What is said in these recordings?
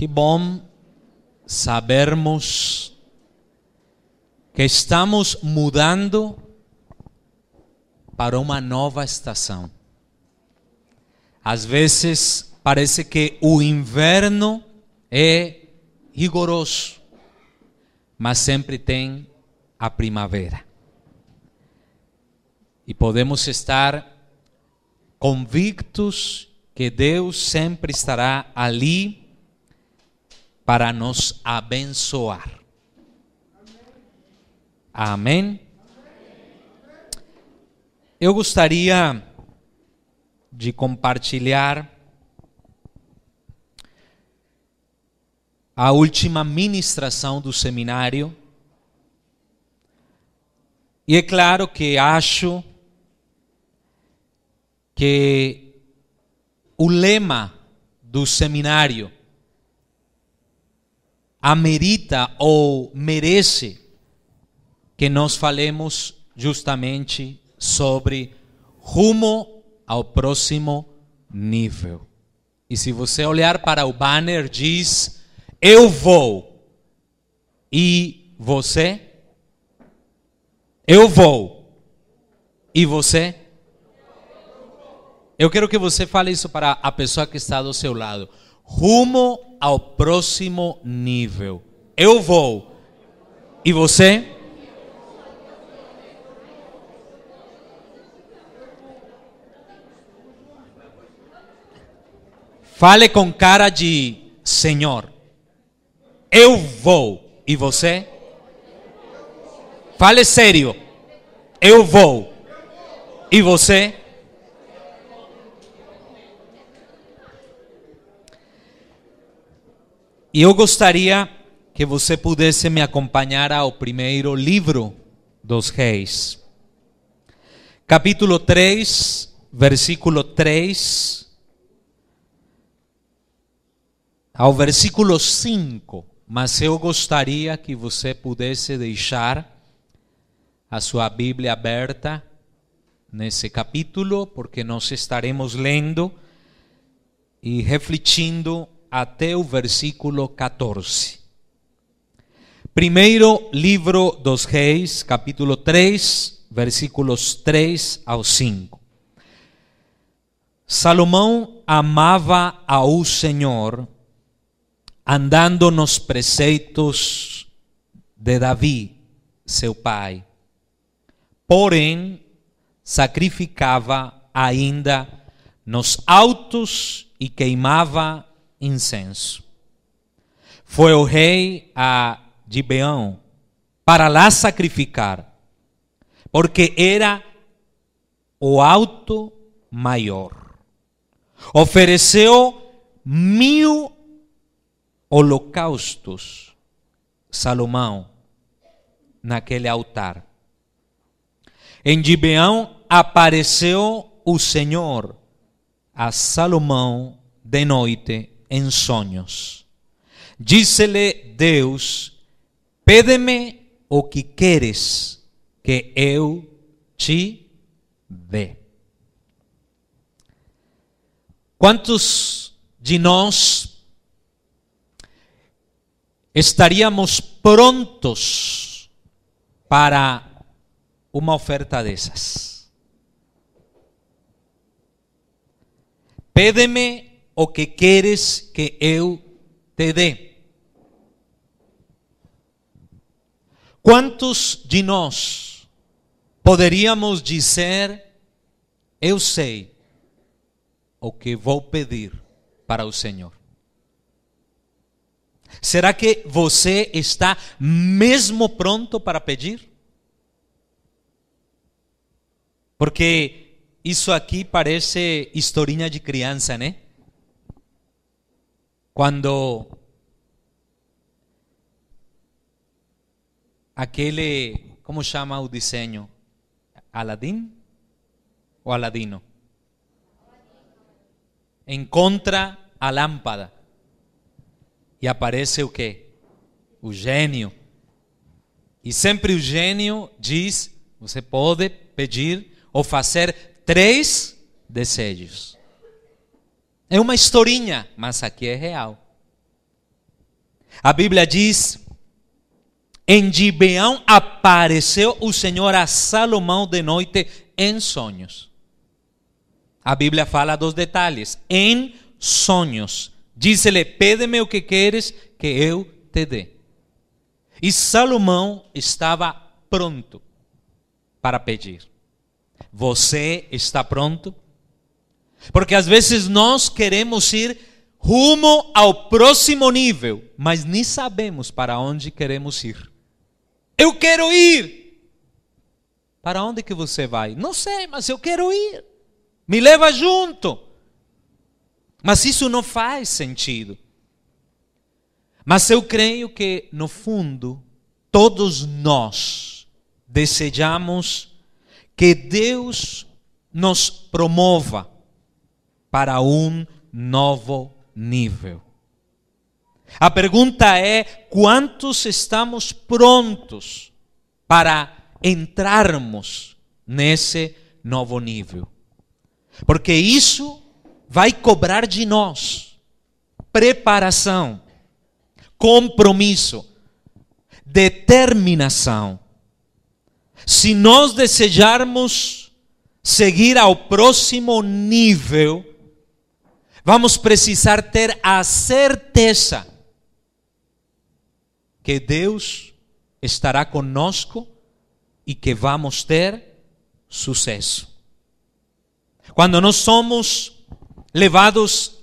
Que bom sabermos que estamos mudando para uma nova estação. Às vezes parece que o inverno é rigoroso, mas sempre tem a primavera. E podemos estar convictos que Deus sempre estará ali para nos abençoar. Amém? Eu gostaria de compartilhar a última ministração do seminário. E é claro que acho que o lema do seminário amerita ou merece que nós falemos justamente sobre rumo ao próximo nível. E se você olhar para o banner, diz: Eu vou. E você? Eu vou. E você? Eu quero que você fale isso para a pessoa que está do seu lado rumo ao próximo nível. Eu vou. E você? Fale com cara de Senhor. Eu vou. E você? Fale sério. Eu vou. E você? E eu gostaria que você pudesse me acompanhar ao primeiro livro dos Reis. Capítulo 3, versículo 3 ao versículo 5. Mas eu gostaria que você pudesse deixar a sua Bíblia aberta nesse capítulo, porque nós estaremos lendo e refletindo até o versículo 14. Primeiro livro dos Reis, capítulo 3, versículos 3 ao 5. Salomão amava ao Senhor, andando nos preceitos de Davi, seu pai. Porém, sacrificava ainda nos altos e queimava incenso. Foi o rei a Gibeão para lá sacrificar, porque era o alto maior. Ofereceu mil holocaustos Salomão naquele altar. Em Gibeão apareceu o Senhor a Salomão de noite en sueños Dícele Dios pédeme o que quieres que eu te ve. ¿cuántos de nós estaríamos prontos para una oferta de esas? pédeme o que queres que eu te dê? Quantos de nós poderíamos dizer: Eu sei o que vou pedir para o Senhor? Será que você está mesmo pronto para pedir? Porque isso aqui parece historinha de criança, né? Cuando aquele, como chama o desenho? Aladim ou Aladino? Encontra a lâmpada e aparece o que? O gênio. E sempre o gênio diz: você pode pedir ou fazer três desejos. É uma historinha, mas aqui é real. A Bíblia diz: Em Gibeão apareceu o Senhor a Salomão de noite em sonhos. A Bíblia fala dos detalhes. Em sonhos. Diz-lhe: Pede-me o que queres que eu te dê. E Salomão estava pronto para pedir. Você está pronto? Porque às vezes nós queremos ir rumo ao próximo nível, mas nem sabemos para onde queremos ir. Eu quero ir. Para onde que você vai? Não sei, mas eu quero ir. Me leva junto. Mas isso não faz sentido. Mas eu creio que, no fundo, todos nós desejamos que Deus nos promova para um novo nível. A pergunta é: quantos estamos prontos para entrarmos nesse novo nível? Porque isso vai cobrar de nós preparação, compromisso, determinação. Se nós desejarmos seguir ao próximo nível, Vamos precisar ter a certeza que Deus estará conosco e que vamos ter sucesso. Quando nós somos levados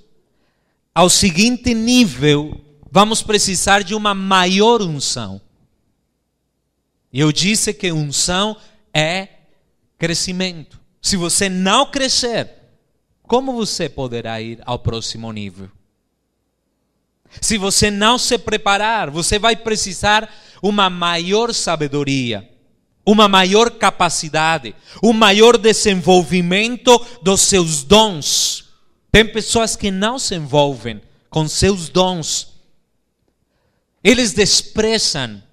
ao seguinte nível, vamos precisar de uma maior unção. E eu disse que unção é crescimento. Se você não crescer, como você poderá ir ao próximo nível? Se você não se preparar, você vai precisar uma maior sabedoria, uma maior capacidade, um maior desenvolvimento dos seus dons. Tem pessoas que não se envolvem com seus dons. Eles desprezam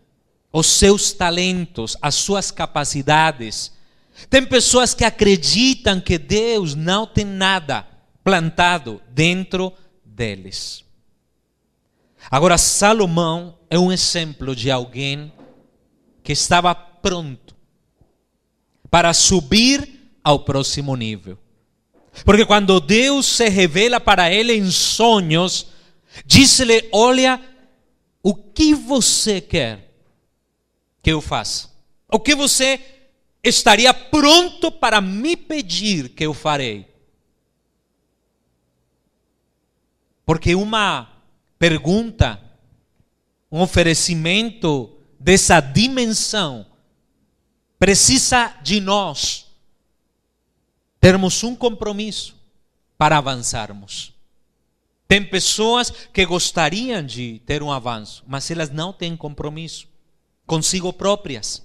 os seus talentos, as suas capacidades, tem pessoas que acreditam que Deus não tem nada plantado dentro deles. Agora, Salomão é um exemplo de alguém que estava pronto para subir ao próximo nível. Porque quando Deus se revela para ele em sonhos, diz-lhe: Olha, o que você quer que eu faça? O que você estaria pronto para me pedir que eu farei. Porque uma pergunta, um oferecimento dessa dimensão, precisa de nós termos um compromisso para avançarmos. Tem pessoas que gostariam de ter um avanço, mas elas não têm compromisso consigo próprias.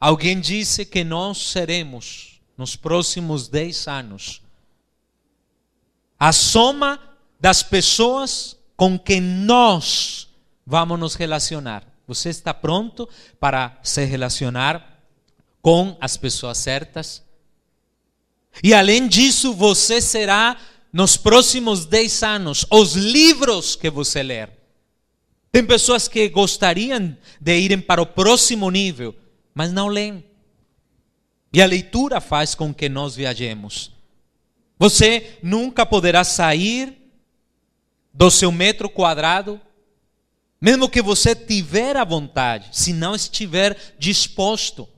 Alguém disse que nós seremos, nos próximos 10 anos, a soma das pessoas com quem nós vamos nos relacionar. Você está pronto para se relacionar com as pessoas certas? E além disso, você será, nos próximos 10 anos, os livros que você ler. Tem pessoas que gostariam de irem para o próximo nível, mas não leem. E a leitura faz com que nós viajemos. Você nunca poderá sair do seu metro quadrado, mesmo que você tiver a vontade, se não estiver disposto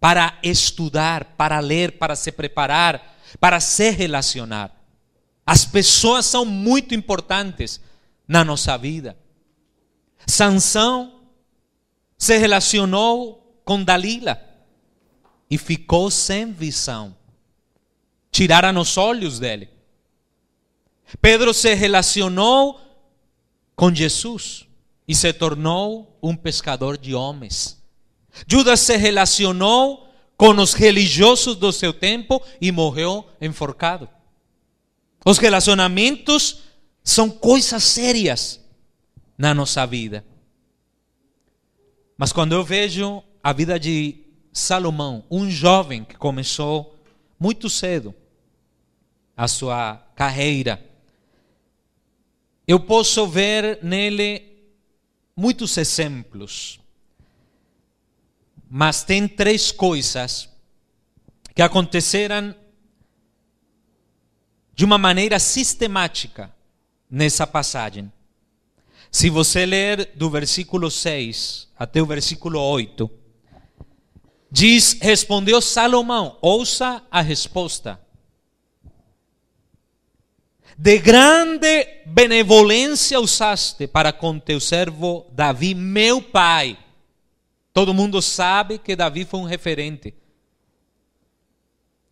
para estudar, para ler, para se preparar, para se relacionar. As pessoas são muito importantes na nossa vida. Sansão se relacionou com Dalila e ficou sem visão. Tiraram os olhos dele. Pedro se relacionou com Jesus e se tornou um pescador de homens. Judas se relacionou com os religiosos do seu tempo e morreu enforcado. Os relacionamentos são coisas sérias na nossa vida. Mas quando eu vejo a vida de Salomão, um jovem que começou muito cedo a sua carreira. Eu posso ver nele muitos exemplos, mas tem três coisas que aconteceram de uma maneira sistemática nessa passagem. Se você ler do versículo 6 até o versículo 8, Diz, respondeu Salomão, ouça a resposta. De grande benevolência usaste para com teu servo Davi, meu pai. Todo mundo sabe que Davi foi um referente.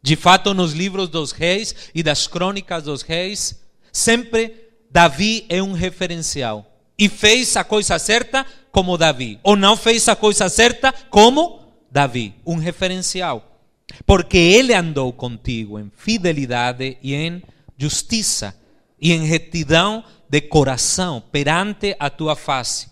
De fato, nos livros dos reis e das crônicas dos reis, sempre Davi é um referencial. E fez a coisa certa como Davi, ou não fez a coisa certa como Davi, um referencial, porque ele andou contigo em fidelidade e em justiça e em retidão de coração perante a tua face.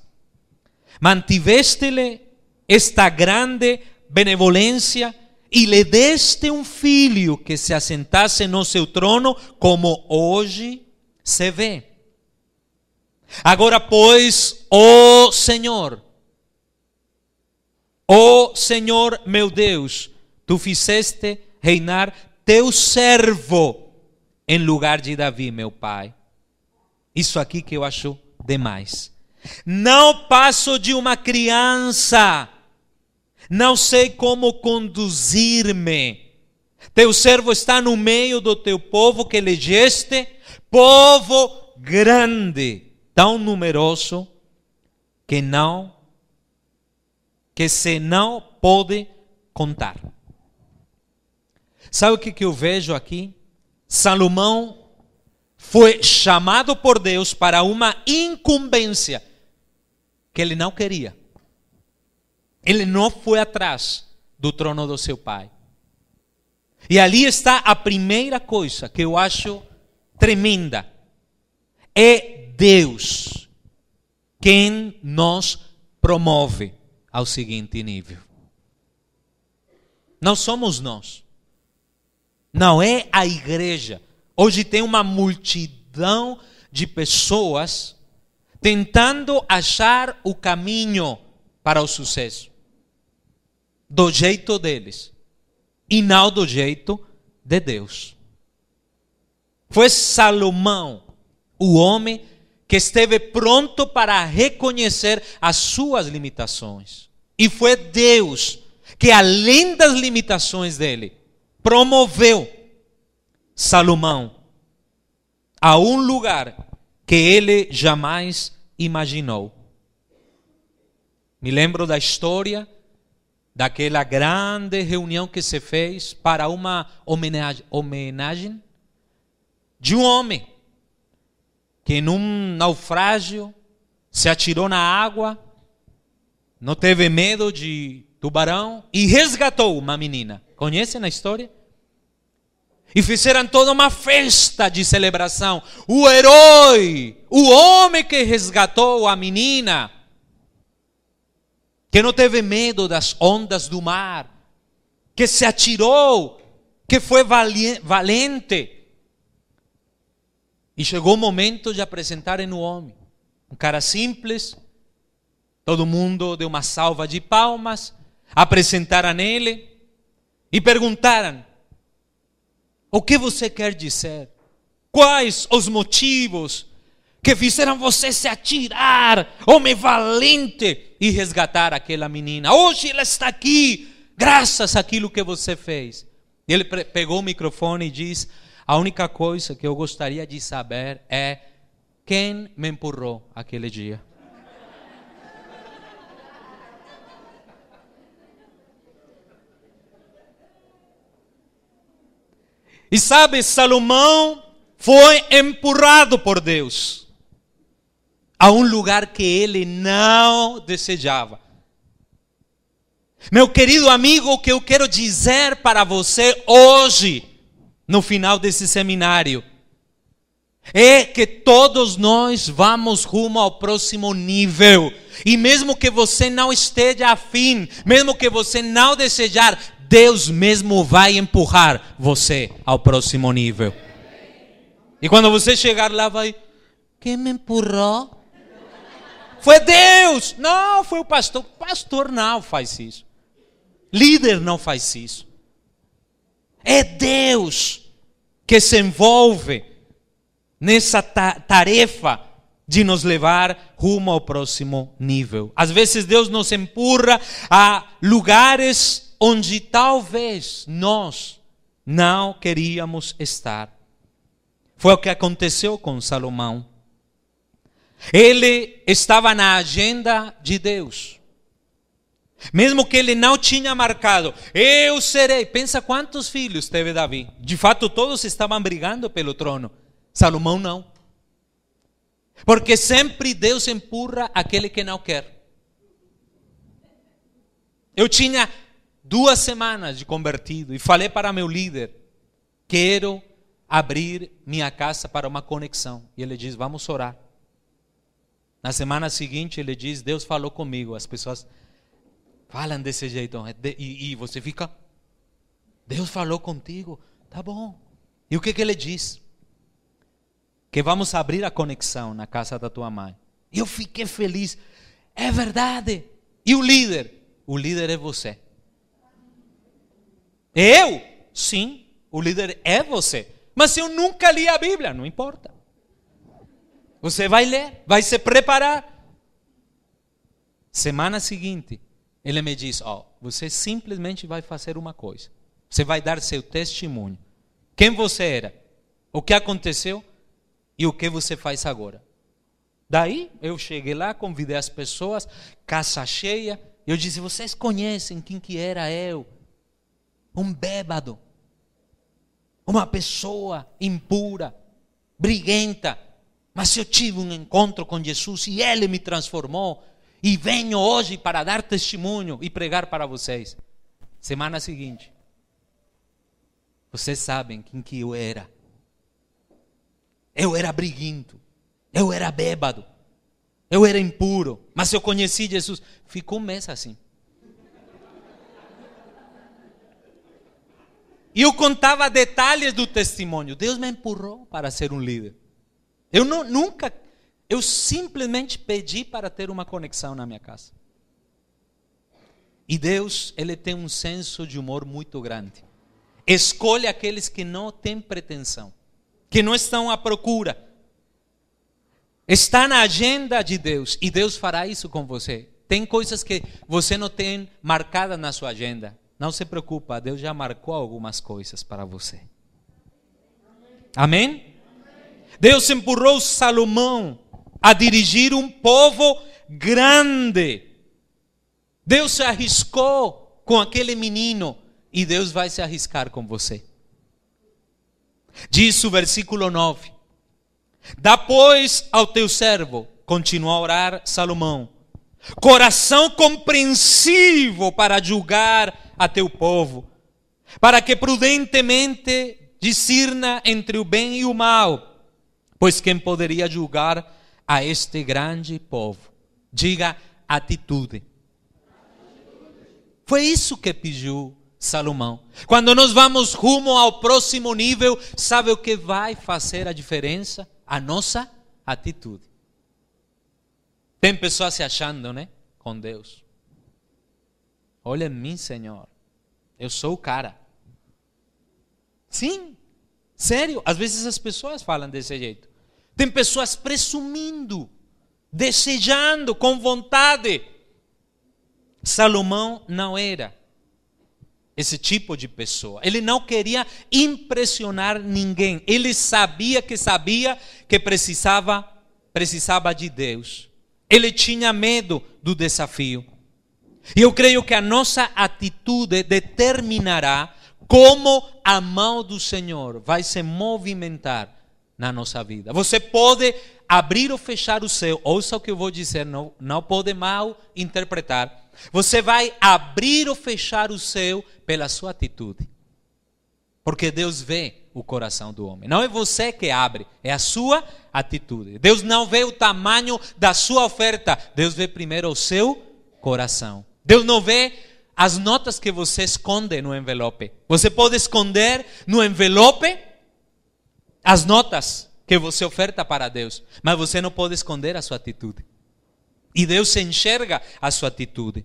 Mantiveste-lhe esta grande benevolência e lhe deste um filho que se assentasse no seu trono, como hoje se vê. Agora, pois, ó oh Senhor, Ó oh, Senhor meu Deus, tu fizeste reinar teu servo em lugar de Davi, meu pai. Isso aqui que eu acho demais. Não passo de uma criança, não sei como conduzir-me. Teu servo está no meio do teu povo que elegeste, povo grande, tão numeroso que não que se não pode contar. Sabe o que, que eu vejo aqui? Salomão foi chamado por Deus para uma incumbência que ele não queria. Ele não foi atrás do trono do seu pai. E ali está a primeira coisa que eu acho tremenda. É Deus quem nos promove ao seguinte nível. Não somos nós. Não é a igreja. Hoje tem uma multidão de pessoas tentando achar o caminho para o sucesso. Do jeito deles. E não do jeito de Deus. Foi Salomão, o homem que esteve pronto para reconhecer as suas limitações. E foi Deus que, além das limitações dele, promoveu Salomão a um lugar que ele jamais imaginou. Me lembro da história daquela grande reunião que se fez para uma homenagem, homenagem de um homem que num naufrágio se atirou na água, não teve medo de tubarão e resgatou uma menina. Conhecem a história? E fizeram toda uma festa de celebração. O herói, o homem que resgatou a menina, que não teve medo das ondas do mar, que se atirou, que foi valente e chegou o momento de apresentarem o homem. Um cara simples, todo mundo deu uma salva de palmas, apresentaram ele e perguntaram: O que você quer dizer? Quais os motivos que fizeram você se atirar, homem valente, e resgatar aquela menina? Hoje ela está aqui, graças àquilo que você fez. Ele pegou o microfone e diz: a única coisa que eu gostaria de saber é quem me empurrou aquele dia. E sabe, Salomão foi empurrado por Deus a um lugar que ele não desejava. Meu querido amigo, o que eu quero dizer para você hoje no final desse seminário é que todos nós vamos rumo ao próximo nível. E mesmo que você não esteja afim, mesmo que você não desejar, Deus mesmo vai empurrar você ao próximo nível. E quando você chegar lá, vai: Quem me empurrou? Foi Deus! Não, foi o pastor. Pastor não faz isso. Líder não faz isso. É Deus que se envolve nessa tarefa de nos levar rumo ao próximo nível. Às vezes Deus nos empurra a lugares onde talvez nós não queríamos estar. Foi o que aconteceu com Salomão. Ele estava na agenda de Deus. Mesmo que ele não tinha marcado, eu serei. Pensa quantos filhos teve Davi. De fato, todos estavam brigando pelo trono. Salomão não. Porque sempre Deus empurra aquele que não quer. Eu tinha duas semanas de convertido e falei para meu líder: quero abrir minha casa para uma conexão. E ele diz: vamos orar. Na semana seguinte, ele diz: Deus falou comigo. As pessoas falam desse jeito né? e, e você fica. Deus falou contigo, tá bom. E o que, que ele diz? Que vamos abrir a conexão na casa da tua mãe. Eu fiquei feliz. É verdade. E o líder? O líder é você. Eu? Sim, o líder é você. Mas eu nunca li a Bíblia, não importa. Você vai ler, vai se preparar. Semana seguinte, ele me diz: Ó, oh, você simplesmente vai fazer uma coisa. Você vai dar seu testemunho. Quem você era, o que aconteceu e o que você faz agora. Daí eu cheguei lá, convidei as pessoas, casa cheia. Eu disse: Vocês conhecem quem que era eu? Um bêbado, uma pessoa impura, briguenta. Mas eu tive um encontro com Jesus e ele me transformou. E venho hoje para dar testemunho e pregar para vocês. Semana seguinte, vocês sabem quem que eu era. Eu era briguinto, eu era bêbado, eu era impuro, mas eu conheci Jesus. Ficou um mês assim. E eu contava detalhes do testemunho. Deus me empurrou para ser um líder. Eu não, nunca eu simplesmente pedi para ter uma conexão na minha casa. E Deus, ele tem um senso de humor muito grande. Escolhe aqueles que não têm pretensão, que não estão à procura. Está na agenda de Deus e Deus fará isso com você. Tem coisas que você não tem marcada na sua agenda. Não se preocupa, Deus já marcou algumas coisas para você. Amém? Deus empurrou Salomão a dirigir um povo grande. Deus se arriscou com aquele menino e Deus vai se arriscar com você. Diz o versículo 9: Dá, pois, ao teu servo, continua a orar Salomão, coração compreensivo para julgar a teu povo, para que prudentemente discirna entre o bem e o mal, pois quem poderia julgar a este grande povo. Diga atitude. Foi isso que pediu Salomão. Quando nós vamos rumo ao próximo nível, sabe o que vai fazer a diferença? A nossa atitude. Tem pessoas se achando, né? Com Deus. Olha em mim, Senhor. Eu sou o cara. Sim, sério. Às vezes as pessoas falam desse jeito. Tem pessoas presumindo, desejando, com vontade. Salomão não era esse tipo de pessoa. Ele não queria impressionar ninguém. Ele sabia que sabia que precisava precisava de Deus. Ele tinha medo do desafio. E eu creio que a nossa atitude determinará como a mão do Senhor vai se movimentar na nossa vida. Você pode abrir ou fechar o céu. Ouça o que eu vou dizer, não, não pode mal interpretar. Você vai abrir ou fechar o céu pela sua atitude. Porque Deus vê o coração do homem. Não é você que abre, é a sua atitude. Deus não vê o tamanho da sua oferta, Deus vê primeiro o seu coração. Deus não vê as notas que você esconde no envelope. Você pode esconder no envelope as notas que você oferta para Deus, mas você não pode esconder a sua atitude. E Deus enxerga a sua atitude.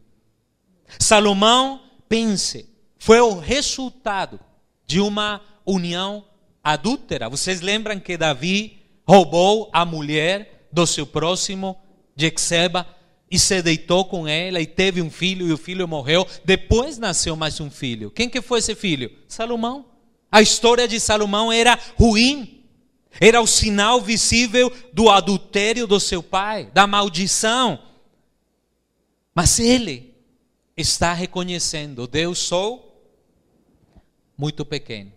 Salomão, pense, foi o resultado de uma união adúltera. Vocês lembram que Davi roubou a mulher do seu próximo, Jexeba, e se deitou com ela e teve um filho e o filho morreu. Depois nasceu mais um filho. Quem que foi esse filho? Salomão. A história de Salomão era ruim, era o sinal visível do adultério do seu pai, da maldição. Mas ele está reconhecendo: Deus sou muito pequeno.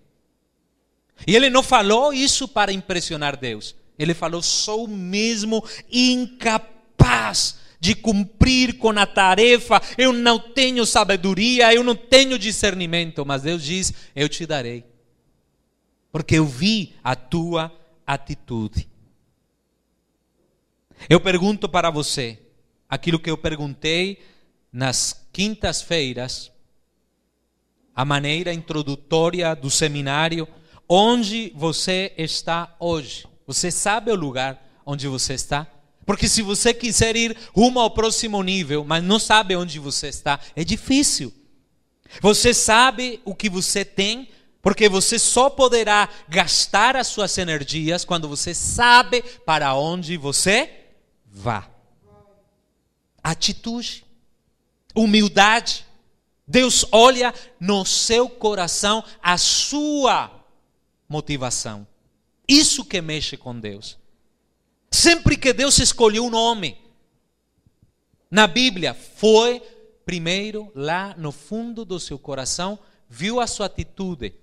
E ele não falou isso para impressionar Deus. Ele falou: sou mesmo incapaz de cumprir com a tarefa. Eu não tenho sabedoria, eu não tenho discernimento. Mas Deus diz: eu te darei porque eu vi a tua atitude. Eu pergunto para você aquilo que eu perguntei nas quintas-feiras, a maneira introdutória do seminário, onde você está hoje. Você sabe o lugar onde você está? Porque se você quiser ir rumo ao próximo nível, mas não sabe onde você está, é difícil. Você sabe o que você tem, porque você só poderá gastar as suas energias quando você sabe para onde você vá. Atitude, humildade. Deus olha no seu coração a sua motivação. Isso que mexe com Deus. Sempre que Deus escolheu um homem na Bíblia, foi primeiro lá no fundo do seu coração, viu a sua atitude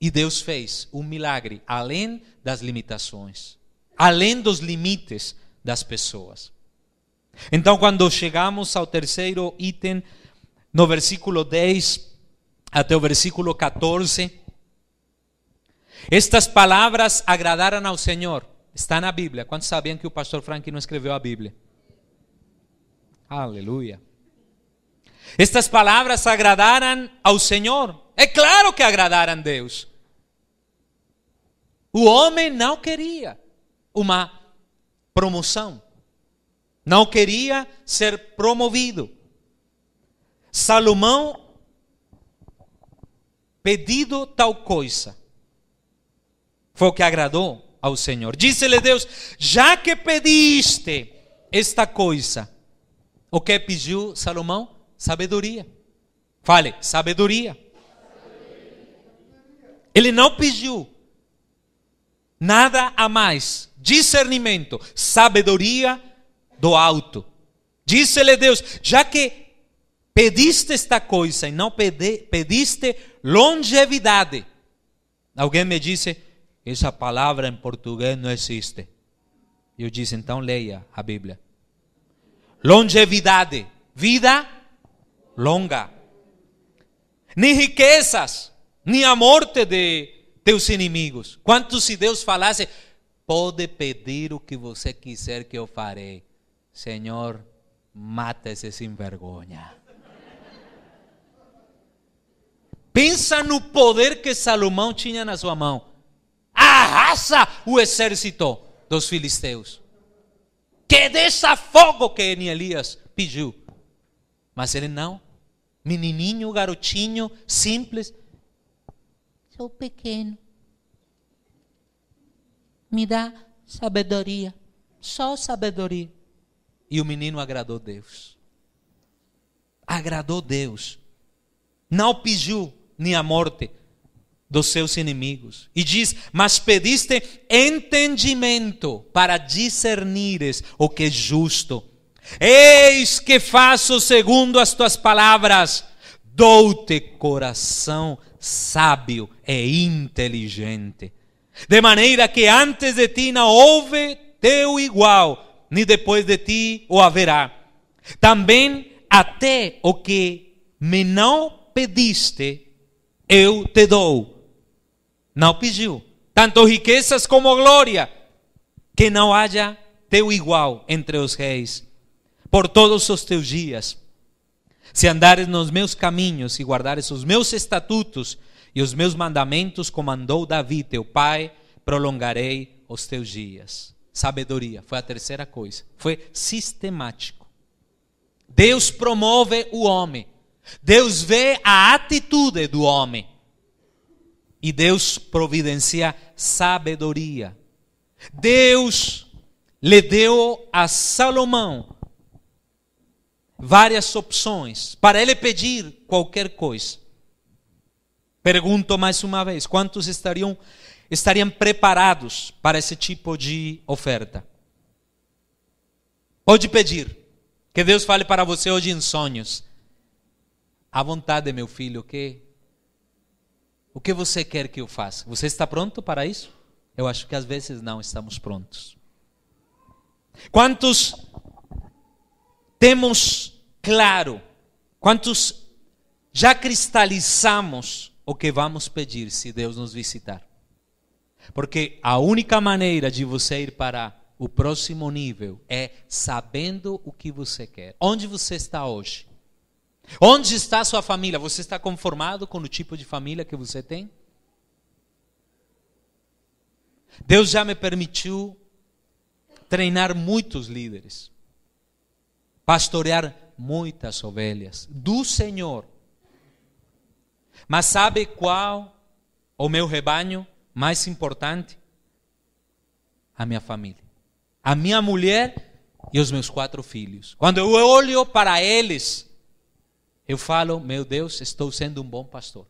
e Deus fez um milagre além das limitações, além dos limites das pessoas. Então, quando chegamos ao terceiro item, no versículo 10 até o versículo 14, estas palavras agradaram ao Senhor. Está na Bíblia. Quantos sabiam que o pastor Frank não escreveu a Bíblia? Aleluia. Estas palavras agradaram ao Senhor. É claro que agradaram Deus. O homem não queria uma promoção. Não queria ser promovido. Salomão pedido tal coisa. Foi o que agradou ao Senhor. Disse-lhe Deus: já que pediste esta coisa, o que pediu Salomão? Sabedoria. Fale, sabedoria. Ele não pediu nada a mais. Discernimento, sabedoria do alto. Disse-lhe Deus: já que pediste esta coisa e não pediste longevidade. Alguém me disse: essa palavra em português não existe. Eu disse: então leia a Bíblia. Longevidade, vida longa. Nem riquezas, nem a morte de teus inimigos. Quanto se Deus falasse, pode pedir o que você quiser que eu farei. Senhor, mata esse sem vergonha. Pensa no poder que Salomão tinha na sua mão. Arrasa o exército dos filisteus. Que desafogo que Elias pediu. Mas ele não. Menininho, garotinho, simples, o pequeno. Me dá sabedoria, só sabedoria. E o menino agradou Deus. Agradou Deus. Não pediu nem a morte dos seus inimigos. E diz: Mas pediste entendimento para discernires o que é justo. Eis que faço segundo as tuas palavras. Dou-te coração sábio e inteligente. De maneira que antes de ti não houve teu igual, nem depois de ti o haverá. Também até o que me não pediste, eu te dou. Não pediu. Tanto riquezas como glória, que não haja teu igual entre os reis, por todos os teus dias se andares nos meus caminhos e guardares os meus estatutos e os meus mandamentos, comandou Davi, teu pai, prolongarei os teus dias. Sabedoria foi a terceira coisa. Foi sistemático. Deus promove o homem. Deus vê a atitude do homem. E Deus providencia sabedoria. Deus lhe deu a Salomão várias opções para ele pedir qualquer coisa. Pergunto mais uma vez: quantos estariam, estariam preparados para esse tipo de oferta? Pode pedir. Que Deus fale para você hoje em sonhos. À vontade, meu filho, que o que você quer que eu faça? Você está pronto para isso? Eu acho que às vezes não estamos prontos. Quantos temos claro, quantos já cristalizamos o que vamos pedir se Deus nos visitar. Porque a única maneira de você ir para o próximo nível é sabendo o que você quer. Onde você está hoje? Onde está sua família? Você está conformado com o tipo de família que você tem? Deus já me permitiu treinar muitos líderes pastorear muitas ovelhas do Senhor. Mas sabe qual o meu rebanho mais importante? A minha família. A minha mulher e os meus quatro filhos. Quando eu olho para eles, eu falo: meu Deus, estou sendo um bom pastor.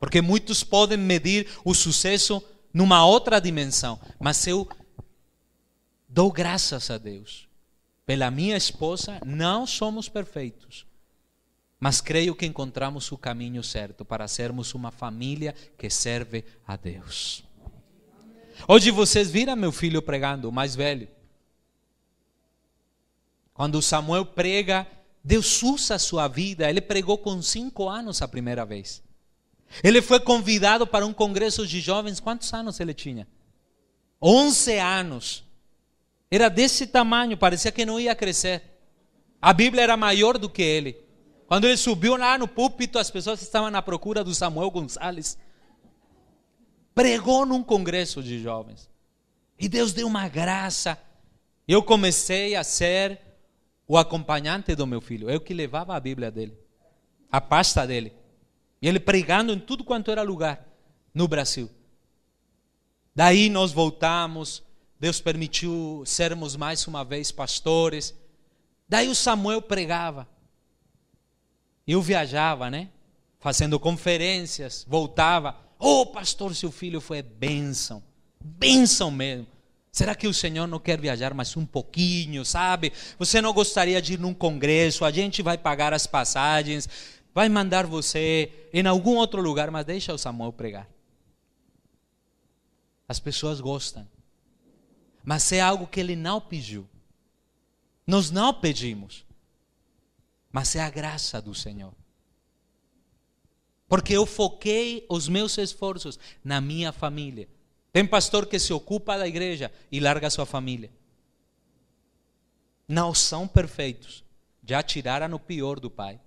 Porque muitos podem medir o sucesso numa outra dimensão, mas eu dou graças a Deus pela minha esposa, não somos perfeitos. Mas creio que encontramos o caminho certo para sermos uma família que serve a Deus. Hoje vocês viram meu filho pregando, o mais velho. Quando Samuel prega, Deus usa a sua vida. Ele pregou com cinco anos a primeira vez. Ele foi convidado para um congresso de jovens. Quantos anos ele tinha? Onze anos. Era desse tamanho, parecia que não ia crescer. A Bíblia era maior do que ele. Quando ele subiu lá no púlpito, as pessoas estavam na procura do Samuel Gonçalves. Pregou num congresso de jovens. E Deus deu uma graça. Eu comecei a ser o acompanhante do meu filho. Eu é que levava a Bíblia dele, a pasta dele. E ele pregando em tudo quanto era lugar no Brasil. Daí nós voltamos Deus permitiu sermos mais uma vez pastores. Daí o Samuel pregava. Eu viajava, né? Fazendo conferências, voltava. Ô oh, pastor, seu filho foi bênção. Bênção mesmo. Será que o Senhor não quer viajar mais um pouquinho, sabe? Você não gostaria de ir num congresso? A gente vai pagar as passagens, vai mandar você em algum outro lugar, mas deixa o Samuel pregar. As pessoas gostam mas é algo que Ele não pediu. Nós não pedimos, mas é a graça do Senhor. Porque eu foquei os meus esforços na minha família. Tem pastor que se ocupa da igreja e larga sua família. Não são perfeitos. Já tiraram o pior do pai.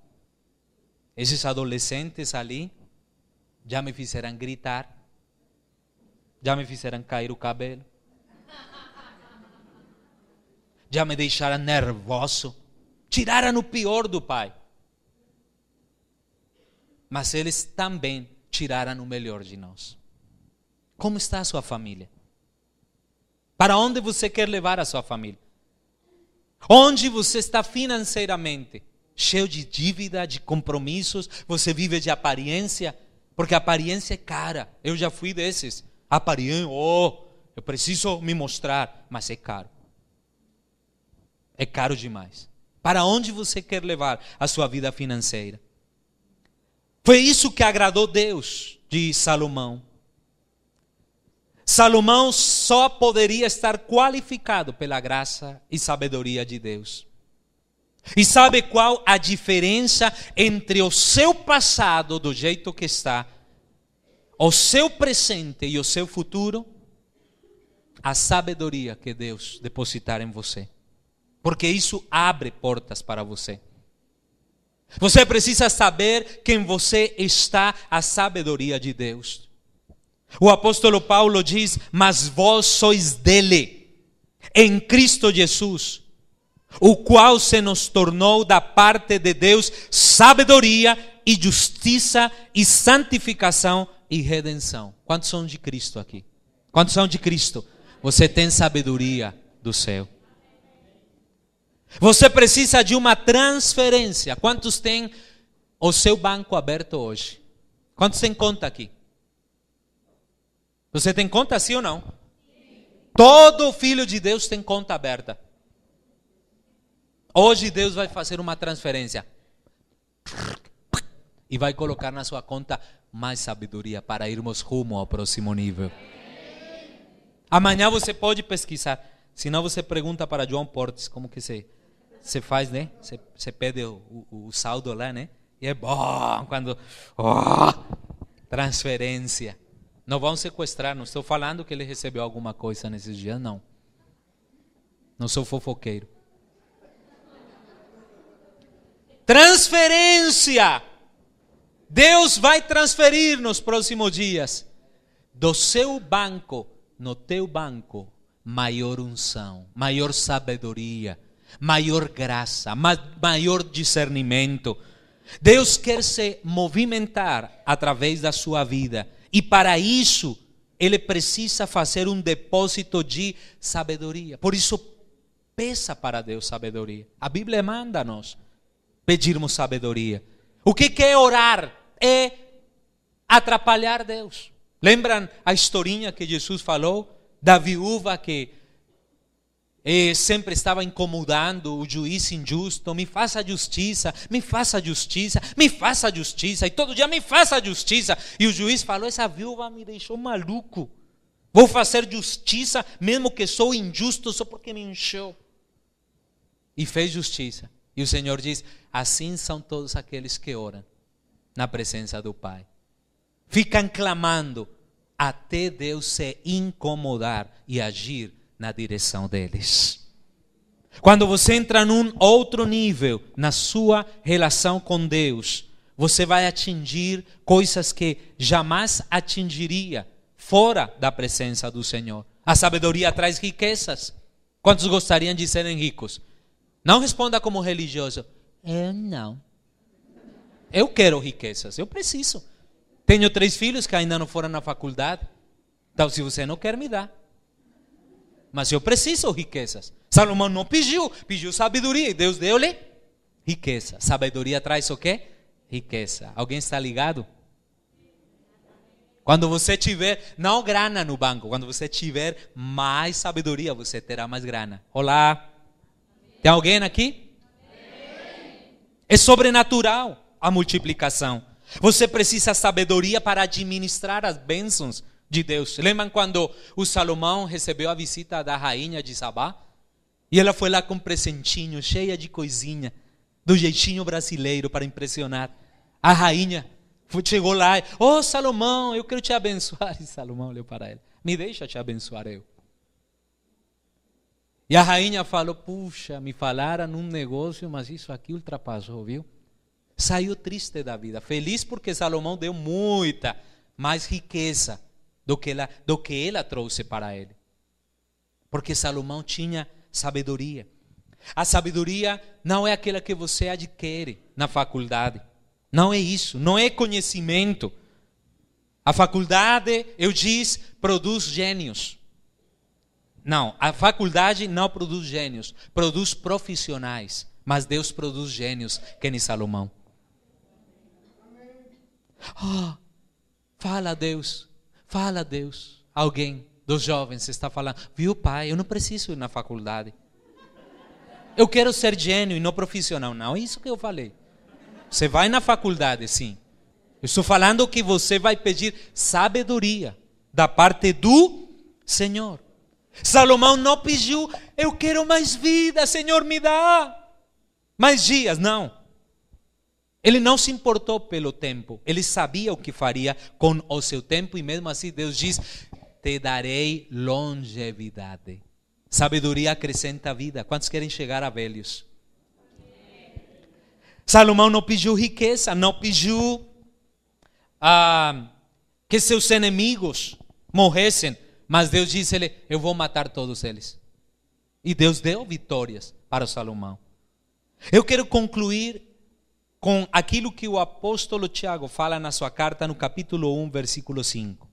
Esses adolescentes ali já me fizeram gritar, já me fizeram cair o cabelo, já me deixara nervoso, tirara no pior do pai. Mas eles também tiraram o melhor de nós. Como está a sua família? Para onde você quer levar a sua família? Onde você está financeiramente? Cheio de dívida, de compromissos, você vive de aparência, porque aparência é cara. Eu já fui desses. Aparência, ah, oh, eu preciso me mostrar, mas é caro. É caro demais. Para onde você quer levar a sua vida financeira? Foi isso que agradou Deus de Salomão. Salomão só poderia estar qualificado pela graça e sabedoria de Deus. E sabe qual a diferença entre o seu passado, do jeito que está, o seu presente e o seu futuro? A sabedoria que Deus depositar em você porque isso abre portas para você. Você precisa saber quem você está, a sabedoria de Deus. O apóstolo Paulo diz: Mas vós sois dele, em Cristo Jesus, o qual se nos tornou da parte de Deus sabedoria e justiça e santificação e redenção. Quantos são de Cristo aqui? Quantos são de Cristo? Você tem sabedoria do céu. Você precisa de uma transferência. Quantos têm o seu banco aberto hoje? Quantos têm conta aqui? Você tem conta sim ou não? Todo filho de Deus tem conta aberta. Hoje Deus vai fazer uma transferência e vai colocar na sua conta mais sabedoria para irmos rumo ao próximo nível. Amanhã você pode pesquisar. Se não, você pergunta para João Portes como que é. Você faz, né? Você, pede o, o, o, saldo lá, né? E é bom quando. Oh, transferência. Não vão sequestrar, não estou falando que ele recebeu alguma coisa nesses dias, não. Não sou fofoqueiro. Transferência. Deus vai transferir nos próximos dias do seu banco no teu banco maior unção, maior sabedoria, maior graça, maior discernimento. Deus quer se movimentar através da sua vida e para isso ele precisa fazer um depósito de sabedoria. Por isso peça para Deus sabedoria. A Bíblia manda nos pedirmos sabedoria. O que é orar? É atrapalhar Deus. Lembram a historinha que Jesus falou da viúva que e eh, sempre estava incomodando o juiz injusto, me faça justiça, me faça justiça, me faça justiça, e todo dia me faça justiça. E o juiz falou: essa viúva me deixou maluco. Vou fazer justiça, mesmo que sou injusto, só porque me encheu. E fez justiça. E o Senhor diz: assim são todos aqueles que oram na presença do Pai. Ficam clamando até Deus se incomodar e agir na direção deles. Quando você entra num outro nível na sua relação com Deus, você vai atingir coisas que jamais atingiria fora da presença do Senhor. A sabedoria traz riquezas. Quantos gostariam de serem ricos? Não responda como religioso. Eu não. Eu quero riquezas, eu preciso. Tenho três filhos que ainda não foram na faculdade. Então, se você não quer, me dá mas eu preciso riquezas. Salomão não pediu, pediu sabedoria e Deus deu-lhe riqueza. Sabedoria traz o quê? Riqueza. Alguém está ligado? Quando você tiver, não grana no banco, quando você tiver mais sabedoria, você terá mais grana. Olá. Tem alguém aqui? É sobrenatural a multiplicação. Você precisa sabedoria para administrar as bênçãos de Deus. Lembram quando o Salomão recebeu a visita da rainha de Sabá? E ela foi lá com presentinhos presentinho, cheia de coisinha, do jeitinho brasileiro para impressionar. A rainha chegou lá, ô oh, Salomão, eu quero te abençoar. E Salomão olhou para ela, me deixa te abençoar eu. E a rainha falou, puxa, me falaram num negócio, mas isso aqui ultrapassou, viu? Saiu triste da vida, feliz porque Salomão deu muita mais riqueza do que ela, do que ela trouxe para ele. Porque Salomão tinha sabedoria. A sabedoria não é aquela que você adquire na faculdade. Não é isso, não é conhecimento. A faculdade, eu diz, produz gênios. Não, a faculdade não produz gênios, produz profissionais. Mas Deus produz gênios, que nem Salomão. Oh, fala, Deus. Fala, Deus. Alguém dos jovens está falando, viu, pai, eu não preciso ir na faculdade. Eu quero ser gênio e não profissional. Não, é isso que eu falei. Você vai na faculdade, sim. Eu estou falando que você vai pedir sabedoria da parte do Senhor. Salomão não pediu, eu quero mais vida, Senhor, me dá mais dias. Não. Ele não se importou pelo tempo, ele sabia o que faria com o seu tempo, e mesmo assim Deus diz: Te darei longevidade. Sabedoria acrescenta a vida. Quantos querem chegar a velhos? Salomão não pediu riqueza, não pediu ah, que seus inimigos morressem, mas Deus disse lhe Eu vou matar todos eles. E Deus deu vitórias para Salomão. Eu quero concluir com aquilo que o apóstolo Tiago fala na sua carta, no capítulo 1, versículo 5.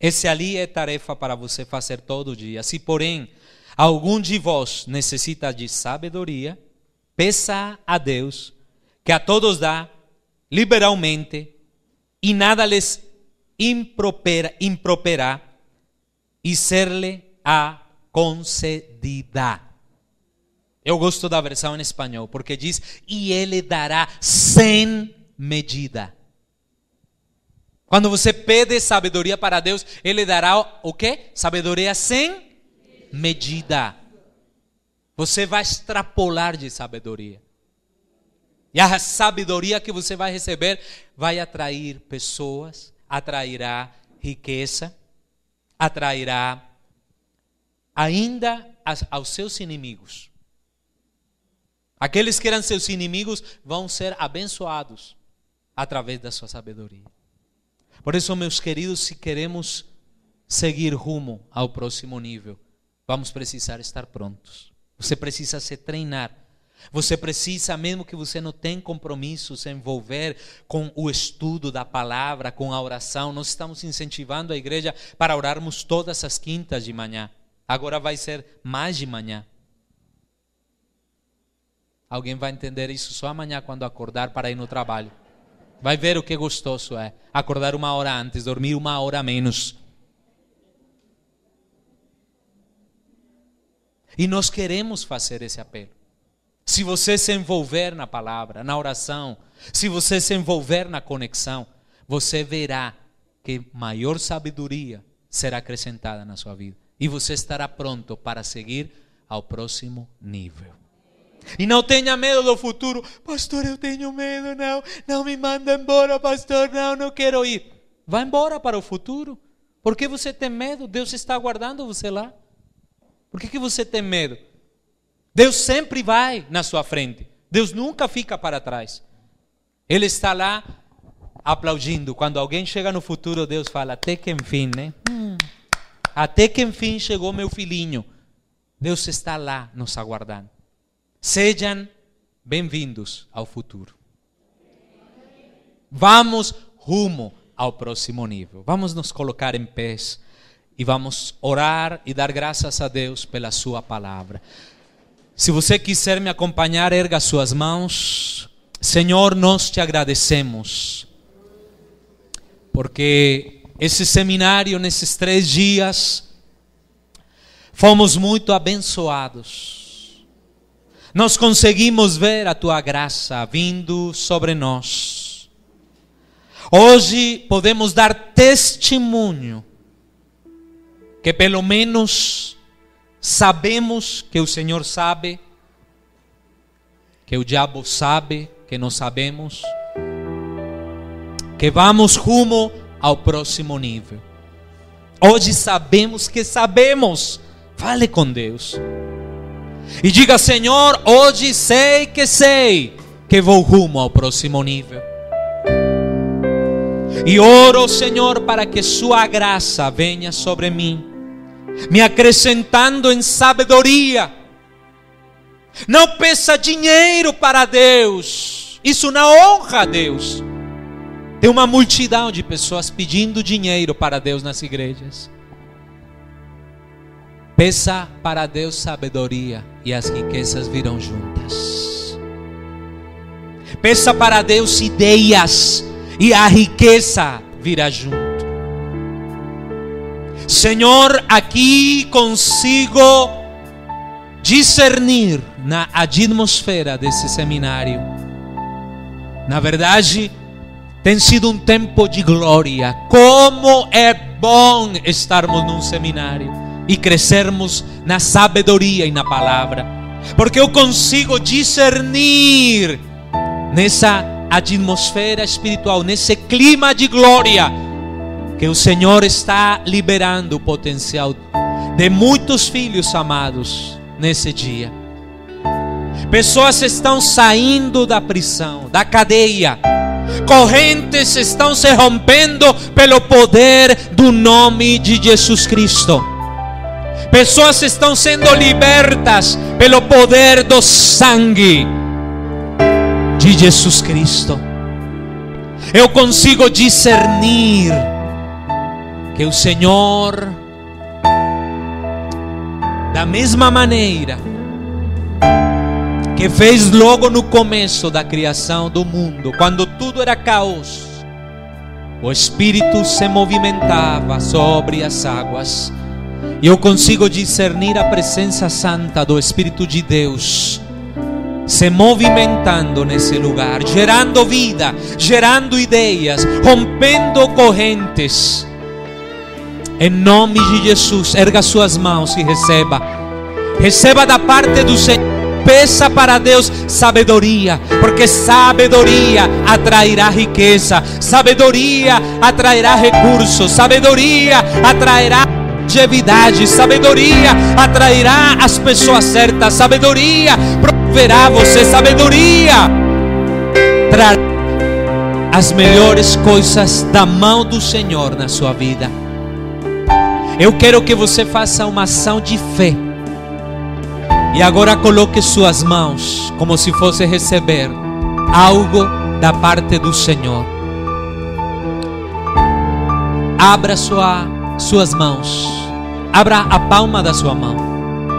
Esse ali é tarefa para você fazer todo dia. Se, porém, algum de vós necessita de sabedoria, peça a Deus, que a todos dá liberalmente, e nada lhes impropera, improperá, e ser-lhe a concedida. Eu gosto da versão em espanhol, porque diz: E Ele dará sem medida. Quando você pede sabedoria para Deus, Ele dará o quê? Sabedoria sem medida. Você vai extrapolar de sabedoria. E a sabedoria que você vai receber vai atrair pessoas, atrairá riqueza, atrairá ainda aos seus inimigos. Aqueles que eram seus inimigos vão ser abençoados através da sua sabedoria. Por isso, meus queridos, se queremos seguir rumo ao próximo nível, vamos precisar estar prontos. Você precisa se treinar. Você precisa, mesmo que você não tenha compromisso, se envolver com o estudo da palavra, com a oração. Nós estamos incentivando a igreja para orarmos todas as quintas de manhã. Agora vai ser mais de manhã. Alguém vai entender isso só amanhã quando acordar para ir no trabalho. Vai ver o que gostoso é. Acordar uma hora antes, dormir uma hora menos. E nós queremos fazer esse apelo. Se você se envolver na palavra, na oração, se você se envolver na conexão, você verá que maior sabedoria será acrescentada na sua vida. E você estará pronto para seguir ao próximo nível. E não tenha medo do futuro. Pastor, eu tenho medo, não. Não me manda embora, pastor, não, não quero ir. Vá embora para o futuro. Por que você tem medo? Deus está aguardando você lá. Por que, que você tem medo? Deus sempre vai na sua frente. Deus nunca fica para trás. Ele está lá aplaudindo. Quando alguém chega no futuro, Deus fala: até que enfim, eh". mm. né? Até que enfim chegou meu filhinho. Deus está lá nos aguardando. Sejam bem-vindos ao futuro. Vamos rumo ao próximo nível. Vamos nos colocar em pés e vamos orar e dar graças a Deus pela Sua palavra. Se você quiser me acompanhar, erga suas mãos. Senhor, nós te agradecemos, porque esse seminário, nesses três dias, fomos muito abençoados nós conseguimos ver a tua graça vindo sobre nós. Hoje podemos dar testemunho que pelo menos sabemos que o Senhor sabe, que o diabo sabe, que não sabemos, que vamos rumo ao próximo nível. Hoje sabemos que sabemos. Fale com Deus. E diga: Senhor, hoje sei que sei que vou rumo ao próximo nível. E oro, Senhor, para que Sua graça venha sobre mim, me acrescentando em sabedoria. Não peça dinheiro para Deus, isso não honra a Deus. Tem uma multidão de pessoas pedindo dinheiro para Deus nas igrejas. Peça para Deus sabedoria e as riquezas virão juntas. Peça para Deus ideias e a riqueza virá junto. Senhor, aqui consigo discernir na atmosfera desse seminário. Na verdade, tem sido um tempo de glória. Como é bom estarmos num seminário e crescermos na sabedoria e na palavra, porque eu consigo discernir nessa atmosfera espiritual, nesse clima de glória que o Senhor está liberando o potencial de muitos filhos amados nesse dia. Pessoas estão saindo da prisão, da cadeia. Correntes estão se rompendo pelo poder do nome de Jesus Cristo. Pessoas estão sendo libertas pelo poder do sangue de Jesus Cristo. Eu consigo discernir que o Senhor, da mesma maneira que fez logo no começo da criação do mundo, quando tudo era caos, o Espírito se movimentava sobre as águas e eu consigo discernir a presença santa do Espírito de Deus se movimentando nesse lugar, gerando vida, gerando ideias, rompendo correntes. Em nome de Jesus, erga suas mãos e receba. Receba da parte do Senhor. Peça para Deus sabedoria, porque sabedoria atrairá riqueza, sabedoria atrairá recursos, sabedoria atrairá longevidade, sabedoria atrairá as pessoas certas, sabedoria proverá você, sabedoria trará as melhores coisas da mão do Senhor na sua vida. Eu quero que você faça uma ação de fé. E agora coloque suas mãos como se fosse receber algo da parte do Senhor. Abra sua suas mãos. Abra a palma da sua mão,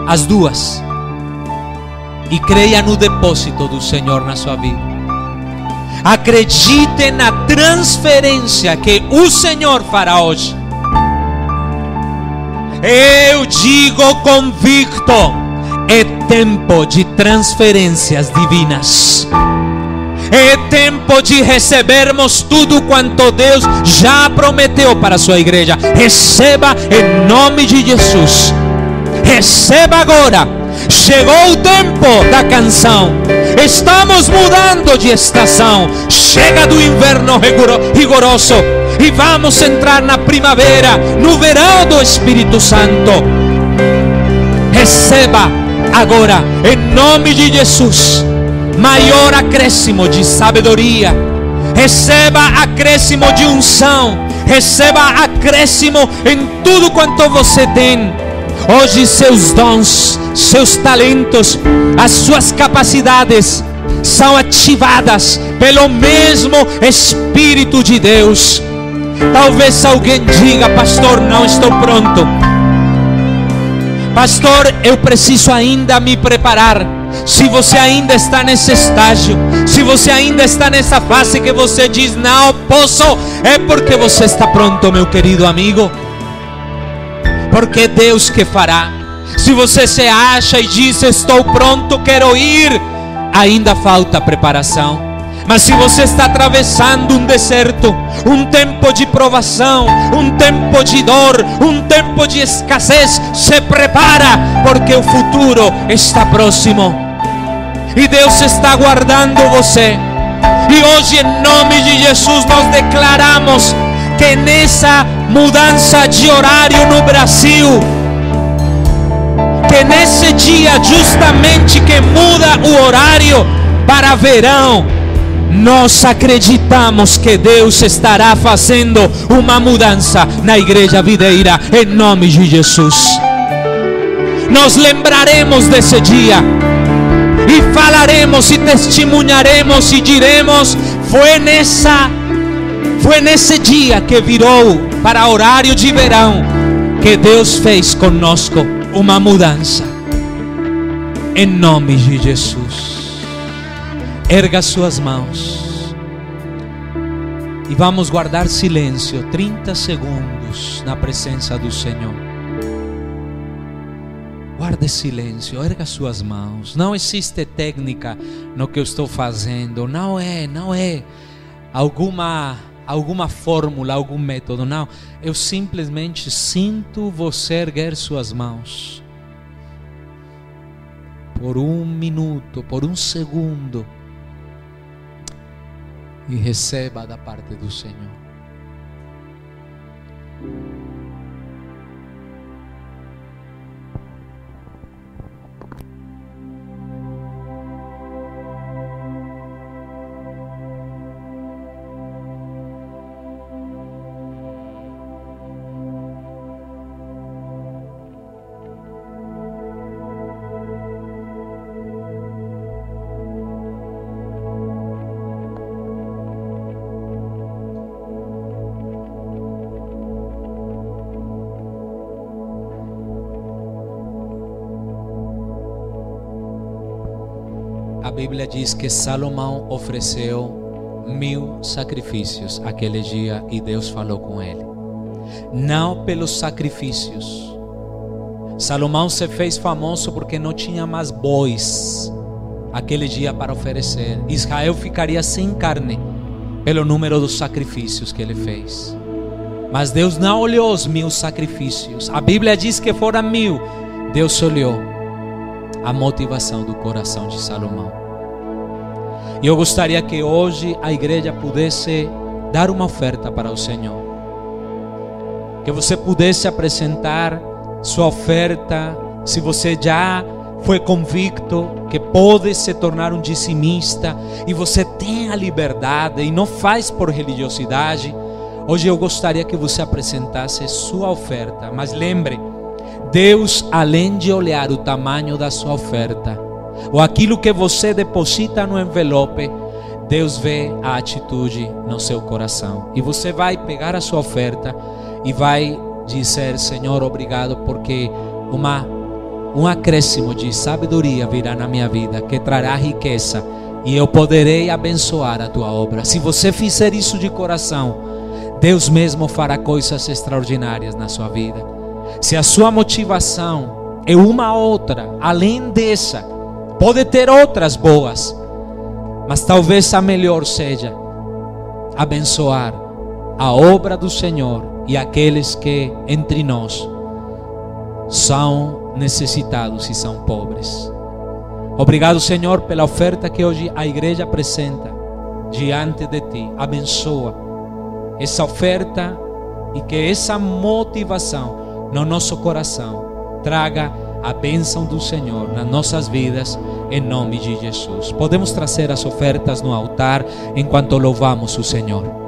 as duas, e creia no depósito do Senhor na sua vida. Acredite na transferência que o Senhor fará hoje. Eu digo convicto: é tempo de transferências divinas. É tempo de recebermos tudo quanto Deus já prometeu para a sua igreja. Receba em nome de Jesus. Receba agora. Chegou o tempo da canção. Estamos mudando de estação. Chega do inverno rigoroso e vamos entrar na primavera, no verão do Espírito Santo. Receba agora, em nome de Jesus maior acréscimo de sabedoria. Receba acréscimo de unção. Receba acréscimo em tudo quanto você tem. Hoje, seus dons, seus talentos, as suas capacidades são ativadas pelo mesmo Espírito de Deus. Talvez alguém diga, pastor, não estou pronto. Pastor, eu preciso ainda me preparar. Se você ainda está nesse estágio, se você ainda está nessa fase que você diz não posso, é porque você está pronto, meu querido amigo. Porque é Deus que fará. Se você se acha e diz estou pronto, quero ir, ainda falta preparação. Mas se você está atravessando um deserto, um tempo de provação, um tempo de dor, um tempo de escassez, se prepara, porque o futuro está próximo. E Deus está guardando você. E hoje, em nome de Jesus, nós declaramos que nessa mudança de horário no Brasil, que nesse dia, justamente que muda o horário para verão, nós acreditamos que Deus estará fazendo uma mudança na Igreja Videira, em nome de Jesus. Nós lembraremos desse dia e falaremos e testemunharemos e diremos, foi nessa foi nesse dia que virou para horário de verão que Deus fez conosco uma mudança. Em nome de Jesus. Erga suas mãos. E vamos guardar silêncio 30 segundos na presença do Senhor. Guarde silêncio, erga suas mãos. Não existe técnica no que eu estou fazendo. Não é, não é alguma alguma fórmula, algum método. Não, eu simplesmente sinto você erguer suas mãos. Por um minuto, por um segundo. E receba da parte do Senhor. diz que Salomão ofereceu mil sacrifícios aquele dia e Deus falou com ele. Não pelos sacrifícios. Salomão se fez famoso porque não tinha mais bois aquele dia para oferecer. Israel ficaria sem carne pelo número dos sacrifícios que ele fez. Mas Deus não olhou os mil sacrifícios. A Bíblia diz que foram mil. Deus olhou a motivação do coração de Salomão. E eu gostaria que hoje a igreja pudesse dar uma oferta para o Senhor. Que você pudesse apresentar sua oferta, se você já foi convicto que pode se tornar um dizimista e você tem a liberdade e não faz por religiosidade, hoje eu gostaria que você apresentasse sua oferta. Mas lembre, Deus, além de olhar o tamanho da sua oferta, ou aquilo que você deposita no envelope, Deus vê a atitude no seu coração. E você vai pegar a sua oferta e vai dizer: Senhor, obrigado, porque uma, um acréscimo de sabedoria virá na minha vida, que trará riqueza, e eu poderei abençoar a tua obra. Se você fizer isso de coração, Deus mesmo fará coisas extraordinárias na sua vida. Se a sua motivação é uma outra, além dessa, Pode ter outras boas, mas talvez a melhor seja abençoar a obra do Senhor e aqueles que entre nós são necessitados e são pobres. Obrigado, Senhor, pela oferta que hoje a igreja apresenta diante de ti. Abençoa essa oferta e que essa motivação no nosso coração traga a bênção do Senhor nas nossas vidas, em nome de Jesus. Podemos trazer as ofertas no altar enquanto louvamos o Senhor.